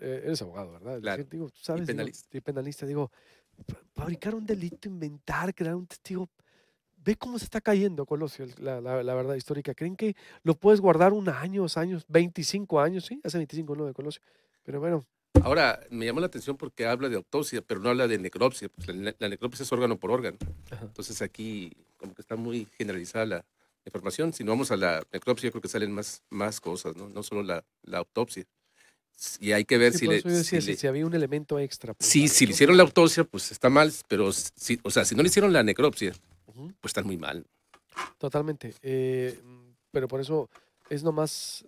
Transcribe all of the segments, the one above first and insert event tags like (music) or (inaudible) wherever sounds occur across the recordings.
Eh, eres abogado, ¿verdad? Y penalista. Digo, fabricar un delito, inventar, crear un testigo. Ve cómo se está cayendo, Colosio, la, verdad histórica. ¿Creen que lo puedes guardar un año, dos años, 25 años? Sí, hace 25 no de Colosio. Pero bueno. Ahora, me llama la atención porque habla de autopsia, pero no habla de necropsia. Pues la, necropsia es órgano por órgano. Entonces aquí como que está muy generalizada la información. Si no vamos a la necropsia, creo que salen más, más cosas, ¿no? solo la autopsia y hay que ver si, le, si, había un elemento extra. Pues, sí, si le hicieron la autopsia, pues está mal, pero si, o sea, si no le hicieron la necropsia, pues está muy mal. Totalmente. Eh, pero por eso es nomás,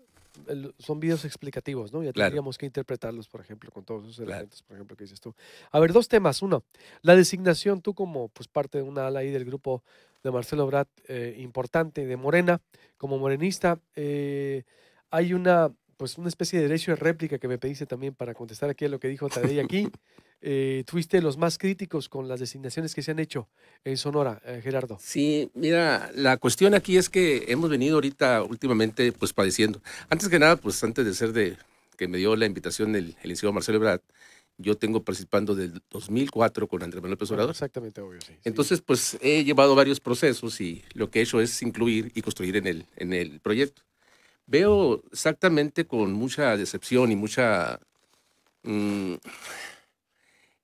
son videos explicativos, ¿no? Ya tendríamos que interpretarlos, por ejemplo, con todos esos elementos, por ejemplo, que dices tú. A ver, dos temas. Uno, la designación, tú como pues parte de una ala ahí del grupo de Marcelo Brat eh, importante de Morena, como morenista, eh, hay una pues una especie de derecho de réplica que me pediste también para contestar aquí a lo que dijo Tadei aquí. (laughs) Eh, los más críticos con las designaciones que se han hecho en Sonora, eh, Gerardo. Sí, mira, la cuestión aquí es que hemos venido ahorita últimamente pues padeciendo. Antes que nada, pues antes de ser de que me dio la invitación el, el Marcelo Ebrard, yo tengo participando del 2004 con Andrés Manuel López exactamente, obvio, sí. Entonces, pues he llevado varios procesos y lo que he hecho es incluir y construir en el, en el proyecto veo exactamente con mucha decepción y mucha... Mm,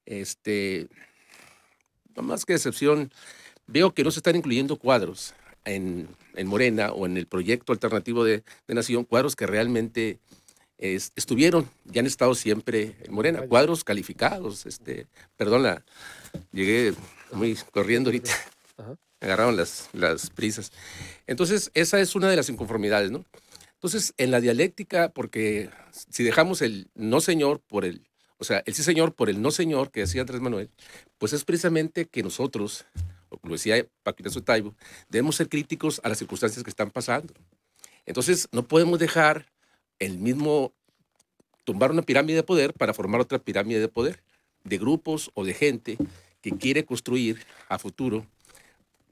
este, no más que decepción, veo que no se están incluyendo cuadros en, Morena o en el proyecto alternativo de, de Nación, cuadros que realmente estuvieron y han estado siempre en Morena, cuadros calificados. Este, perdón, llegué muy corriendo ahorita. (laughs) Agarraron las, las prisas. Entonces, esa es una de las inconformidades, ¿no? Entonces, en la dialéctica, porque si dejamos el no señor por el, o sea, el sí señor por el no señor que decía Andrés Manuel, pues es precisamente que nosotros, lo decía Paquito Taibo, debemos ser críticos a las circunstancias que están pasando. Entonces, no podemos dejar el mismo tumbar una pirámide de poder para formar otra pirámide de poder, de grupos o de gente que quiere construir a futuro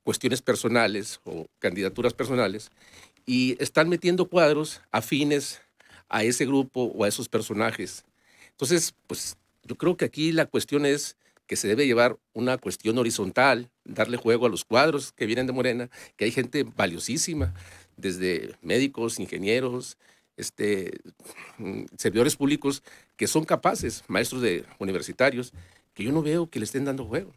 cuestiones personales o candidaturas personales y están metiendo cuadros afines a ese grupo o a esos personajes. Entonces, pues yo creo que aquí la cuestión es que se debe llevar una cuestión horizontal, darle juego a los cuadros que vienen de Morena, que hay gente valiosísima, desde médicos, ingenieros, este, mm, servidores públicos, que son capaces, maestros de universitarios, que yo no veo que le estén dando juego.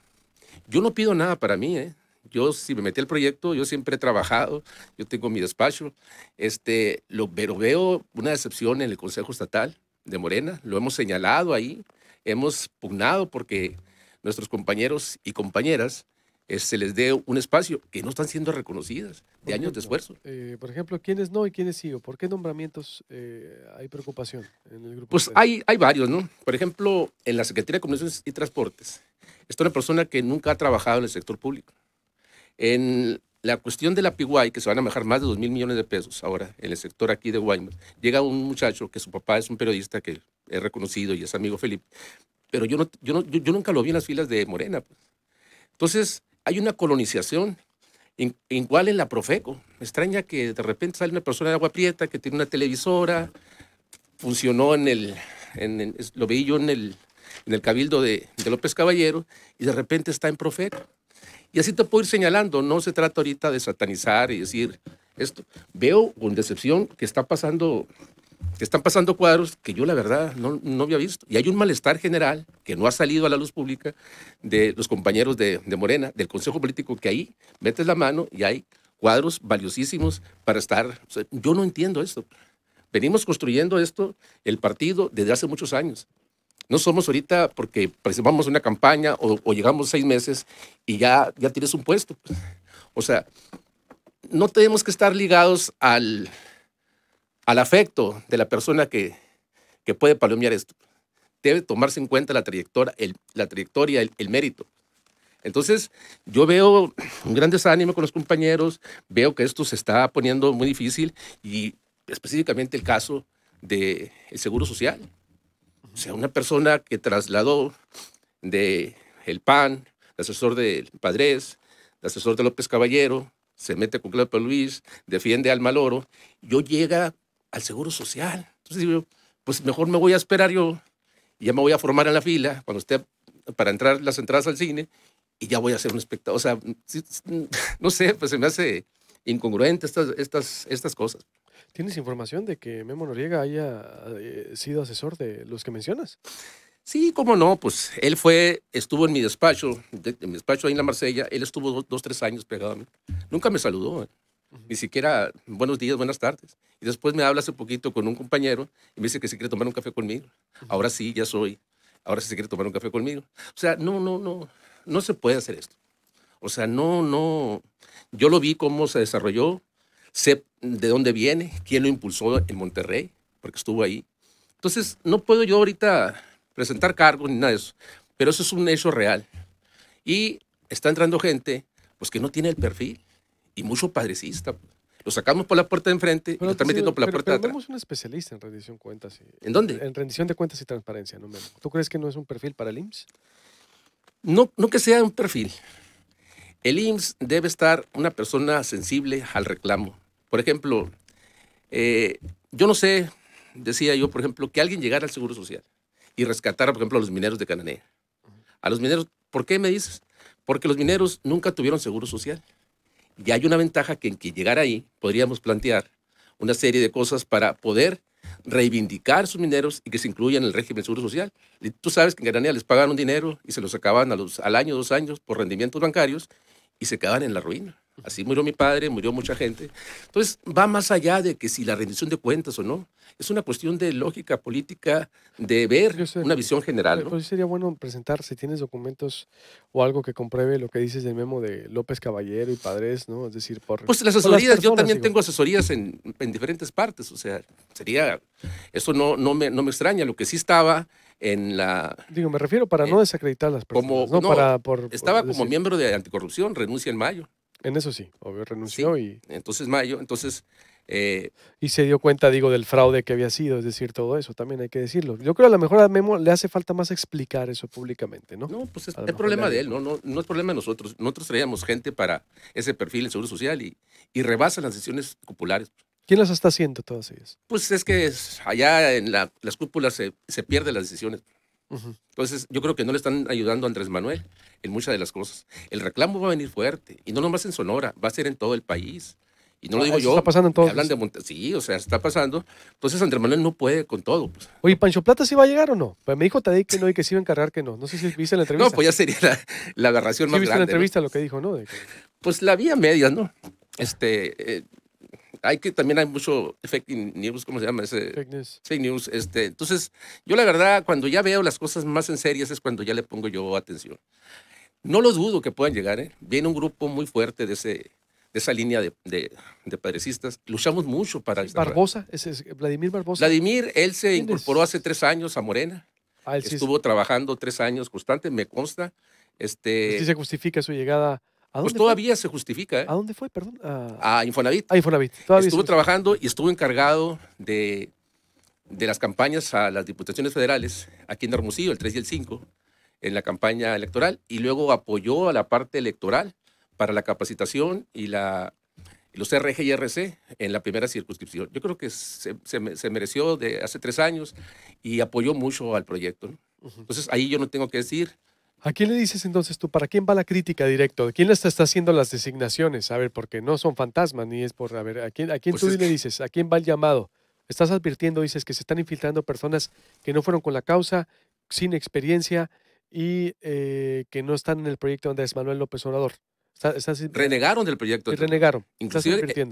Yo no pido nada para mí, ¿eh? yo si me metí al proyecto, yo siempre he trabajado, yo tengo mi despacho, este, lo, pero veo una decepción en el Consejo Estatal de Morena, lo hemos señalado ahí, hemos pugnado porque nuestros compañeros y compañeras eh, se les dé un espacio que no están siendo reconocidas de años de esfuerzo. Eh, por ejemplo, ¿quiénes no y quiénes sí? por qué nombramientos eh, hay preocupación en el grupo? Pues hay, hay varios, ¿no? Por ejemplo, en la Secretaría de Comunicaciones y Transportes está una persona que nunca ha trabajado en el sector público. En la cuestión de la Piguay, que se van a manejar más de 2 mil millones de pesos ahora en el sector aquí de Guaymas, llega un muchacho que su papá es un periodista que es reconocido y es amigo Felipe, pero yo, yo, yo, nunca lo vi en las filas de Morena. Pues. Entonces, hay una colonización igual en la Profeco. Me extraña que de repente sale una persona de agua prieta que tiene una televisora, funcionó en el, lo vi yo en el, en el cabildo de, de López Caballero y de repente está en Profeco y así te puedo ir señalando, no se trata ahorita de satanizar y decir esto. Veo con decepción que está pasando que están pasando cuadros que yo la verdad no, había visto. Y hay un malestar general que no ha salido a la luz pública de los compañeros de, de, Morena, del Consejo Político, que ahí metes la mano y hay cuadros valiosísimos para estar... yo no entiendo esto. Venimos construyendo esto, el partido, desde hace muchos años. No somos ahorita porque presentamos una campaña o, llegamos seis meses y ya, ya tienes un puesto. Pues. O sea, no tenemos que estar ligados al, al afecto de la persona que, puede palomear esto. Debe tomarse en cuenta la trayectoria, el, la trayectoria, el, mérito. Entonces, yo veo un gran desánimo con los compañeros, veo que esto se está poniendo muy difícil y específicamente el caso del de Seguro Social. O sea, una persona que trasladó de el PAN, de asesor del Padres, de asesor de López Caballero, se mete con Pérez Luis, defiende al Maloro, yo llega al Seguro Social. Entonces digo, pues mejor me voy a esperar yo, ya me voy a formar en la fila cuando para entrar las entradas al cine y ya voy a ser un espectador. O sea, (laughs) no sé, pues se me hace incongruente estas, estas, estas cosas. ¿Tienes información de que Memo Noriega haya eh, sido asesor de los que mencionas? Sí, cómo no, pues él fue, estuvo en mi despacho, en mi despacho ahí en la Marsella, él estuvo dos, tres años pegado a mí. Nunca me saludó, eh. ni siquiera buenos días, buenas tardes. Y después me habla hace poquito con un compañero y me dice que si quiere tomar un café conmigo. Ahora sí, ya soy, ahora sí se quiere tomar un café conmigo. O sea, no, no, no, no se puede hacer esto. O sea, no, no, yo lo vi cómo se desarrolló, sé de dónde viene, quién lo impulsó en Monterrey, porque estuvo ahí. Entonces, no puedo yo ahorita presentar cargos ni nada de eso, pero eso es un hecho real. Y está entrando gente, pues que no tiene el perfil, y mucho padrecista. Lo sacamos por la puerta de enfrente y lo están metiendo por la puerta de atrás. un especialista en rendición de cuentas. Y, ¿En dónde? En rendición de cuentas y transparencia, no ¿Tú crees que no es un perfil para el IMSS? No, no que sea un perfil. El IMSS debe estar una persona sensible al reclamo, por ejemplo, eh, yo no sé, decía yo, por ejemplo, que alguien llegara al Seguro Social y rescatara, por ejemplo, a los mineros de Cananea. A los mineros, ¿por qué me dices? Porque los mineros nunca tuvieron Seguro Social. Y hay una ventaja que en que llegar ahí podríamos plantear una serie de cosas para poder reivindicar sus mineros y que se incluyan en el régimen de seguro social. tú sabes que en Cananea les pagaron dinero y se los acababan al año, dos años por rendimientos bancarios y se quedaban en la ruina. Así murió mi padre, murió mucha gente. Entonces, va más allá de que si la rendición de cuentas o no. Es una cuestión de lógica política, de ver una visión general. Pues sería bueno presentar, si tienes documentos o algo que compruebe lo que dices del memo de López Caballero y Padres, ¿no? Es decir, por. Pues las asesorías, yo también tengo asesorías en, en, diferentes partes, o sea, sería. Eso no, no, me, no me extraña. Lo que sí estaba en la. Digo, me refiero para eh, no desacreditar las personas. Como, ¿no? para, por, estaba como miembro de anticorrupción, renuncia en mayo. En eso sí, obvio, renunció y... Entonces, Mayo, entonces... Eh, y se dio cuenta, digo, del fraude que había sido, es decir, todo eso, también hay que decirlo. Yo creo que a lo mejor a Memo le hace falta más explicar eso públicamente, ¿no? No, pues es, el problema de él, ¿no? No, es problema de nosotros. Nosotros traíamos gente para ese perfil en Seguro Social y, rebasa las decisiones populares. ¿Quién las está haciendo todas ellas? Pues es que allá en las cúpulas se, se pierden las decisiones. Entonces, yo creo que no le están ayudando a Andrés Manuel en muchas de las cosas. El reclamo va a venir fuerte, y no nomás en Sonora, va a ser en todo el país. Y no lo ah, digo yo. Está pasando en todo. Sí, o sea, está pasando. Entonces Andrés Manuel no puede con todo. Pues. Oye, ¿Pancho Plata sí va a llegar o no? Pues, me dijo Tadei que no y que sí iba a encargar que no. No sé si viste la (laughs) entrevista. No, pues ya sería la, la más viste grande. viste la entrevista lo que dijo, no? Pues la vía media, ¿no? Este, eh, hay que también hay mucho fake news, ¿cómo se llama ese? Fake news. Fake news, este, entonces yo la verdad cuando ya veo las cosas más en serias es cuando ya le pongo yo atención. No los dudo que puedan llegar, ¿eh? Viene un grupo muy fuerte de ese de esa línea de, de, de padrecistas. Luchamos mucho para... Barbosa, ese es Vladimir Barbosa. Vladimir, él se incorporó hace tres años a Morena. Ah, Estuvo trabajando tres años constante, me consta. Este, ¿Sí se justifica su llegada pues todavía se justifica. ¿eh? ¿A dónde fue? Perdón. A, Infonavit. A Infonavit. estuvo trabajando y estuvo encargado de, de las campañas a las diputaciones federales aquí en Hermosillo, el 3 y el 5, en la campaña electoral, y luego apoyó a la parte electoral para la capacitación y la, los RG y RC en la primera circunscripción. Yo creo que se, mereció de hace tres años y apoyó mucho al proyecto. Entonces ahí yo no tengo que decir, ¿A quién le dices entonces tú? ¿Para quién va la crítica directo? ¿Quién le está haciendo las designaciones? A ver, porque no son fantasmas ni es por. A ver, ¿a quién, a quién pues tú le dices? ¿A quién va el llamado? Estás advirtiendo, dices, que se están infiltrando personas que no fueron con la causa, sin experiencia y eh, que no están en el proyecto Andrés Manuel López Obrador. renegaron del proyecto. Y renegaron. Eh,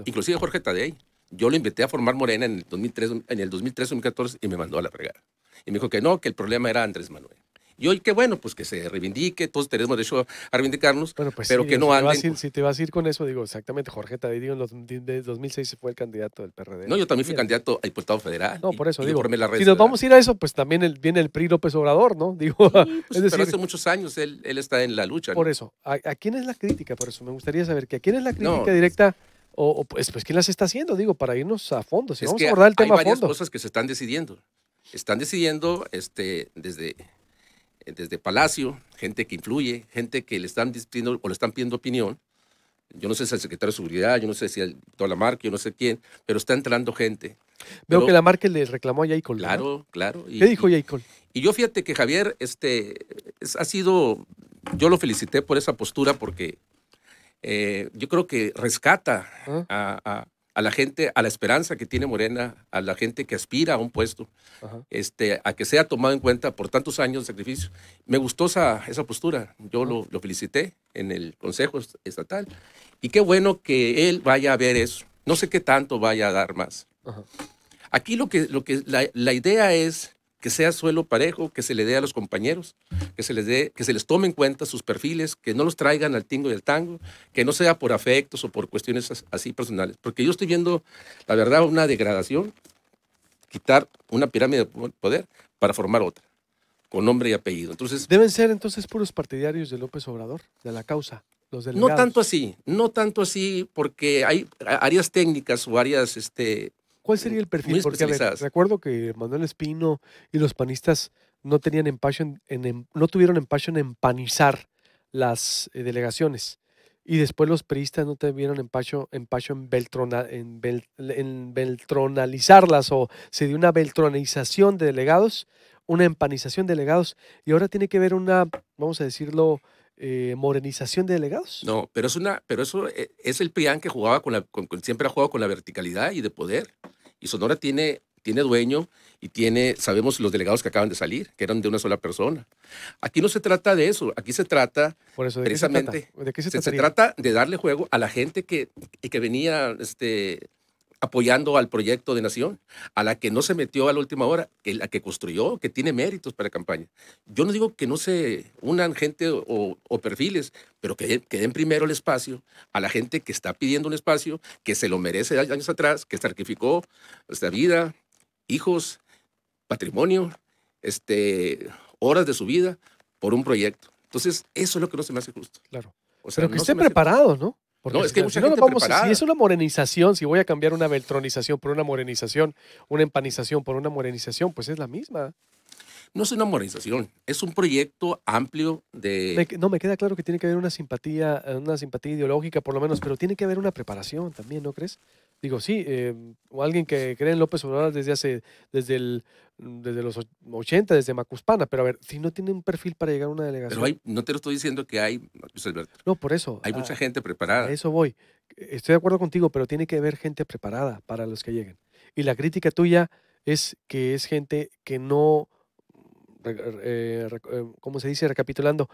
inclusive, Jorge Tadei. Yo lo invité a formar Morena en el 2003, en el 2003-2014 y me mandó a la fregada. Y me dijo que no, que el problema era Andrés Manuel. Y hoy qué bueno, pues que se reivindique, todos tenemos derecho a reivindicarnos, pues pero que no anden. si te vas a ir con eso, digo, exactamente, Jorge Tadei en los, de 2006 fue el candidato del PRD. No, yo también fui candidato a diputado federal. No, por eso digo, si nos vamos a ir a eso, pues también viene el PRI López Obrador, ¿no? (laughs) Digo, sí, pues, pero hace muchos años él, está en la lucha. Por eso, ¿a, quién es la crítica? Por eso me gustaría saber que a quién es la crítica directa o, pues, pues, quién las está haciendo, digo, para irnos a fondo, si vamos a abordar el tema hay varias cosas que se están decidiendo. Están decidiendo este, desde desde Palacio, gente que influye, gente que le están diciendo o le están pidiendo opinión. Yo no sé si el secretario de Seguridad, yo no sé si toda la marca, yo no sé quién, pero está entrando gente. Veo que la marca le reclamó a Jacob. Claro, claro. Y, ¿Qué dijo Jacob? Y, yo fíjate que Javier este, ha sido, yo lo felicité por esa postura porque eh, yo creo que rescata ah. a a la gente, a la esperanza que tiene Morena, a la gente que aspira a un puesto, este, a que sea tomado en cuenta por tantos años de sacrificio. Me gustó esa, esa postura, yo lo, felicité en el Consejo Estatal y qué bueno que él vaya a ver eso. No sé qué tanto vaya a dar más. Aquí lo que, lo que la, la idea es que sea suelo parejo, que se le dé a los compañeros, que se les dé, que se les tome en cuenta sus perfiles, que no los traigan al tingo y al tango, que no sea por afectos o por cuestiones así personales. Porque yo estoy viendo, la verdad, una degradación, quitar una pirámide de poder para formar otra, con nombre y apellido. Entonces, Deben ser entonces puros partidarios de López Obrador, de la causa. Los delegados. no tanto así, no tanto así, porque hay áreas técnicas o áreas este, ¿Cuál sería el perfil? Porque recuerdo que Manuel Espino y los panistas no tenían en, no tuvieron empacho en empanizar las eh, delegaciones. Y después los peristas no tuvieron empacho, en, beltrona, en, beltronalizarlas o se dio una beltronización de delegados, una empanización de delegados y ahora tiene que ver una, vamos a decirlo, eh, morenización de delegados. No, pero es una, pero eso eh, es el PRIAN que jugaba con la, siempre ha jugado con la verticalidad y de poder. Y Sonora tiene, tiene dueño y tiene, sabemos los delegados que acaban de salir, que eran de una sola persona. Aquí no se trata de eso, aquí se trata Por precisamente, se, trata? ¿De se, trata de darle juego a la gente que, que venía este, apoyando al proyecto de nación, a la que no se metió a la última hora, que la que construyó, que tiene méritos para campaña. Yo no digo que no se unan gente o, perfiles, pero que, den primero el espacio a la gente que está pidiendo un espacio, que se lo merece años atrás, que sacrificó nuestra vida, hijos, patrimonio, este, horas de su vida por un proyecto. Entonces, eso es lo que no se me hace justo. Claro. pero que no preparado, ¿no? no, es que Si es una morenización, si voy a cambiar una beltronización por una morenización, una empanización por una morenización, pues es la misma. No es una moralización, es un proyecto amplio de... no, me queda claro que tiene que haber una simpatía, eh, una simpatía ideológica por lo menos, pero tiene que haber una preparación también, ¿no crees? Digo, sí, em, o alguien que cree en López Obrador desde hace, desde el, mm, desde los 80, desde Macuspana, pero a ver, si no tiene un perfil para llegar a una delegación. Pero hay, no te lo estoy diciendo que hay, No, por eso. Hay mucha gente preparada. A eso voy. Estoy de acuerdo contigo, pero tiene que haber gente preparada para los que lleguen. Y la crítica tuya es que es gente que no como eh, eh, se dice, recapitulando,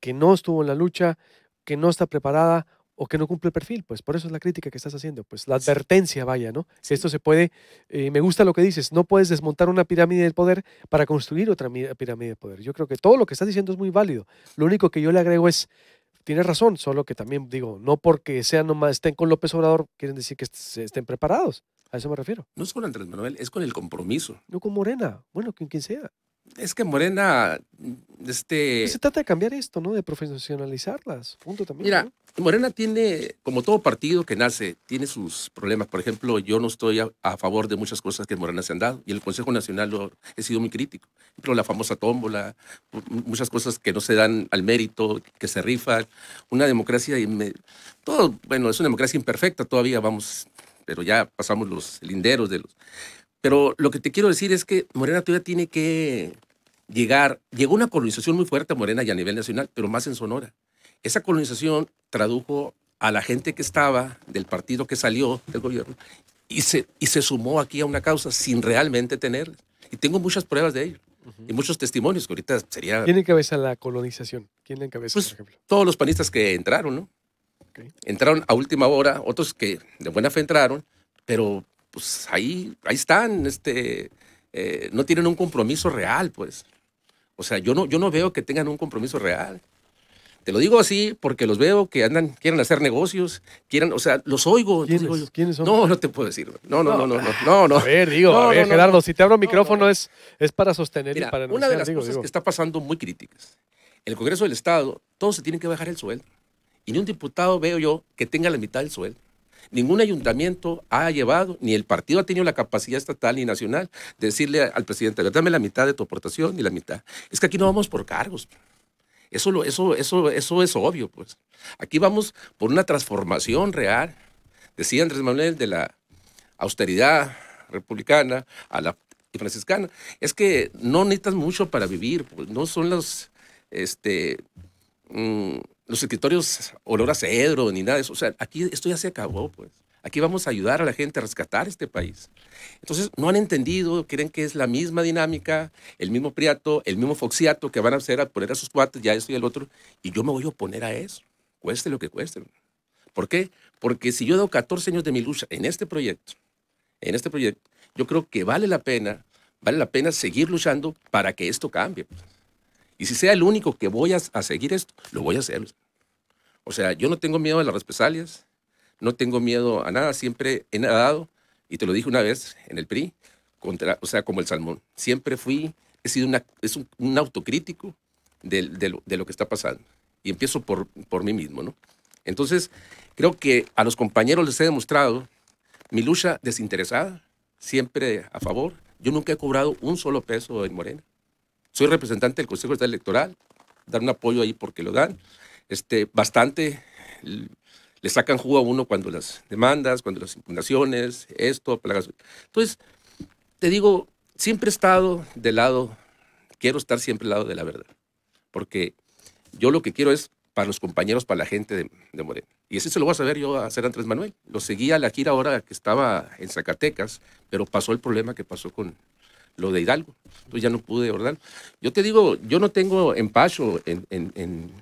que no estuvo en la lucha, que no está preparada o que no cumple el perfil, pues por eso es la crítica que estás haciendo, pues la advertencia vaya, ¿no? Esto se puede, eh, me gusta lo que dices, no puedes desmontar una pirámide del poder para construir otra pirámide del poder. Yo creo que todo lo que estás diciendo es muy válido. Lo único que yo le agrego es, tienes razón, solo que también digo, no porque sean nomás estén con López Obrador, quieren decir que estén preparados. A eso me refiero. No es con Andrés Manuel, es con el compromiso. No con Morena, bueno, con quien sea es que Morena, mm, este... Pues se trata de cambiar esto, ¿no? De profesionalizarlas, punto también. Mira, Morena tiene, como todo partido que nace, tiene sus problemas. Por ejemplo, yo no estoy a, favor de muchas cosas que Morena se han dado y el Consejo Nacional lo, he sido muy crítico. Pero la famosa tómbola, muchas cosas que no se dan al mérito, que se rifan, una democracia... todo, bueno, es una democracia imperfecta todavía, vamos, pero ya pasamos los linderos de los... Pero lo que te quiero decir es que Morena todavía tiene que llegar. Llegó una colonización muy fuerte a Morena y a nivel nacional, pero más en Sonora. Esa colonización tradujo a la gente que estaba del partido que salió del gobierno y se, y se sumó aquí a una causa sin realmente tenerla. Y tengo muchas pruebas de ello y muchos testimonios que ahorita sería... ¿Quién cabeza la colonización? ¿Quién la encabeza, pues, por ejemplo? Todos los panistas que entraron, ¿no? Entraron a última hora, otros que de buena fe entraron, pero pues ahí, ahí están, este, eh, no tienen un compromiso real, pues. O sea, yo no, yo no veo que tengan un compromiso real. Te lo digo así porque los veo que andan, quieren hacer negocios, quieren, o sea, los oigo. ¿Quiénes, son? No, no te puedo decir. No, no, no, no, no, no, A ver, digo, a ver, Gerardo, si te abro el micrófono es, es para sostener Mira, y para Una de las cosas que está pasando muy críticas. El Congreso del Estado, todos se tienen que bajar el sueldo. Y ni un diputado veo yo que tenga la mitad del sueldo. Ningún ayuntamiento ha llevado, ni el partido ha tenido la capacidad estatal ni nacional de decirle al presidente, dame la mitad de tu aportación y la mitad. Es que aquí no vamos por cargos. Eso, eso, eso, eso es obvio, pues. Aquí vamos por una transformación real. Decía Andrés Manuel de la austeridad republicana a la franciscana. Es que no necesitas mucho para vivir, pues, no son los, este, mm, los escritorios olor a cedro ni nada de eso. O sea, aquí esto ya se acabó, pues. Aquí vamos a ayudar a la gente a rescatar este país. Entonces, no han entendido, creen que es la misma dinámica, el mismo priato, el mismo foxiato que van a hacer a poner a sus cuates, ya esto y el otro, y yo me voy a oponer a eso, cueste lo que cueste. ¿Por qué? Porque si yo dado 14 años de mi lucha en este proyecto, en este proyecto, yo creo que vale la pena, vale la pena seguir luchando para que esto cambie. Pues. Y si sea el único que voy a, seguir esto, lo voy a hacer. O sea, yo no tengo miedo a las represalias, no tengo miedo a nada, siempre he nadado, y te lo dije una vez en el PRI, o sea, como el salmón. Siempre fui, he sido una, es un, autocrítico de, lo, que está pasando. Y empiezo por, por mí mismo, ¿no? Entonces, creo que a los compañeros les he demostrado mi lucha desinteresada, siempre a favor. Yo nunca he cobrado un solo peso en Morena. Soy representante del Consejo Estatal Electoral, dar un apoyo ahí porque lo dan. Este, bastante le sacan jugo a uno cuando las demandas, cuando las impugnaciones, esto, plagas. Entonces, te digo, siempre he estado del lado, quiero estar siempre al lado de la verdad, porque yo lo que quiero es para los compañeros, para la gente de, Moreno. Y eso se lo voy a saber yo a hacer Andrés Manuel. Lo seguía a la gira ahora que estaba en Zacatecas, pero pasó el problema que pasó con, lo de Hidalgo. Entonces ya no pude ordenar. Yo te digo, yo no tengo empacho en,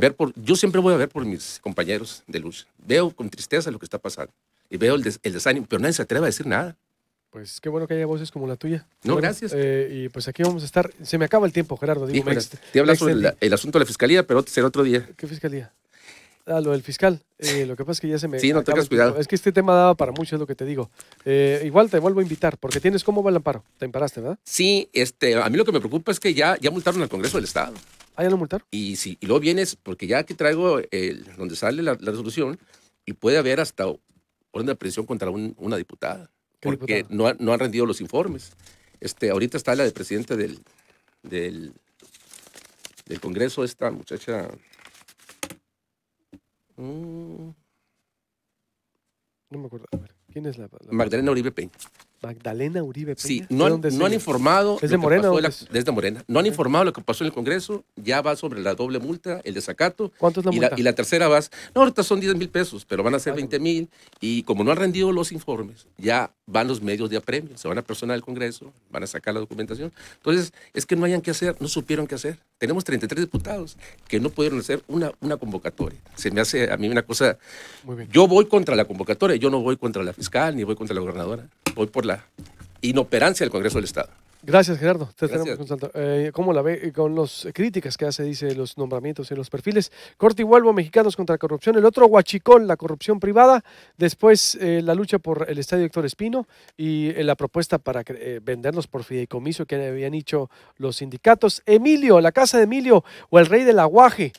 ver por. Yo siempre voy a ver por mis compañeros de luz. Veo con tristeza lo que está pasando y veo el, desánimo, pero nadie se atreve a decir nada. Pues qué bueno que haya voces como la tuya. No, gracias. Eh, y pues aquí vamos a estar. Se me acaba el tiempo, Gerardo. Dime más. te hablas sobre el asunto de la fiscalía, pero será otro día. ¿Qué fiscalía? Ah, lo del fiscal. Eh, lo que pasa es que ya se me. Sí, no tengas cuidado. Es que este tema daba para mucho, es lo que te digo. Eh, igual te vuelvo a invitar, porque tienes cómo va el amparo. Te amparaste, ¿verdad? Sí, este, a mí lo que me preocupa es que ya, ya multaron al Congreso del Estado. Ah, ya lo multaron. Y si y luego vienes, porque ya que traigo donde sale la, resolución, y puede haber hasta orden de aprehensión contra una diputada, porque No, no han rendido los informes. Este, ahorita está la de presidente del, del, del Congreso, esta muchacha Mm. No me acuerdo. ¿quién es la, la Magdalena Uribe Peña. Magdalena Uribe Peña. Sí, no, han, no han informado. Morena? desde Morena. No han informado lo que pasó en el Congreso. Ya va sobre la doble multa, el desacato. ¿Cuánto y La, y la tercera va. No, ahorita son 10 mil pesos, pero van a ser 20 mil. Y como no han rendido los informes, ya van los medios de apremio. Se van a personal del Congreso, van a sacar la documentación. Entonces, es que no hayan qué hacer, no supieron qué hacer. Tenemos 33 diputados que no pudieron hacer una, una convocatoria. Se me hace a mí una cosa. Yo voy contra la convocatoria, yo no voy contra la fiscal ni voy contra la gobernadora voy por la inoperancia del Congreso del Estado. Gracias, Gerardo. Te eh, ¿Cómo la ve eh, con las críticas que hace, dice, los nombramientos y los perfiles? Corte y mexicanos contra la corrupción. El otro, Huachicón, la corrupción privada. Después, eh, la lucha por el estadio Héctor Espino y eh, la propuesta para venderlos por fideicomiso que habían hecho los sindicatos. Emilio, la casa de Emilio o el rey del aguaje.